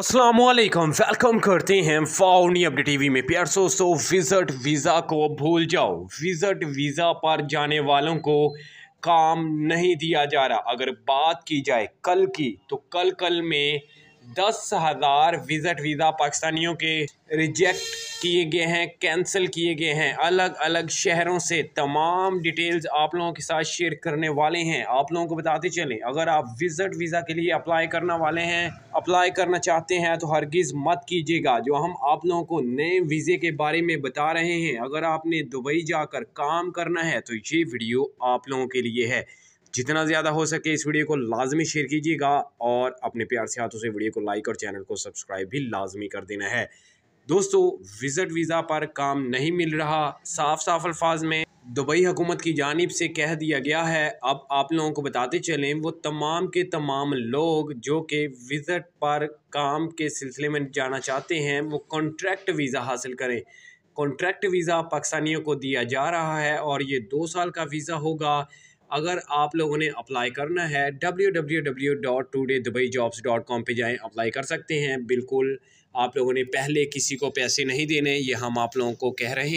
Aslam welcome करते हैं फाउनी update TV में प्यार सो सो विज़ट वीज़ा को भूल जाओ विज़ट वीज़ा पर जाने वालों को काम नहीं दिया जा रहा अगर बात की जाए कल की तो कल कल में दस हज़ार विज़ट वीज़ा पाकिस्तानियों के रिजेक्ट किए गए हैं कैंसिल किए गए हैं अलग अलग शहरों से तमाम डिटेल्स आप लोगों के साथ शेयर करने वाले हैं आप लोगों को बताते चलें अगर आप विज़िट वीज़ा के लिए अप्लाई करना वाले हैं अप्लाई करना चाहते हैं तो हरगिज़ मत कीजिएगा जो हम आप लोगों को नए वीज़े के बारे में बता रहे हैं अगर आपने दुबई जाकर काम करना है तो ये वीडियो आप लोगों के लिए है जितना ज़्यादा हो सके इस वीडियो को लाजमी शेयर कीजिएगा और अपने प्यार से हाथों से वीडियो को लाइक और चैनल को सब्सक्राइब भी लाजमी कर देना है दोस्तों विज़ट वीज़ा पर काम नहीं मिल रहा साफ साफ अल्फाज में दुबई हुकूमत की जानब से कह दिया गया है अब आप लोगों को बताते चलें वो तमाम के तमाम लोग जो कि विज़ट पर काम के सिलसिले में जाना चाहते हैं वो कॉन्ट्रैक्ट वीज़ा हासिल करें कॉन्ट्रैक्ट वीज़ा पाकिस्तानियों को दिया जा रहा है और ये दो साल का वीज़ा होगा अगर आप लोगों ने अप्लाई करना है W W W dot day Dubai jobs dot com पर जाएँ अप्लाई कर सकते हैं बिल्कुल आप लोगों ने पहले किसी को पैसे नहीं देने ये हम आप लोगों को कह रहे हैं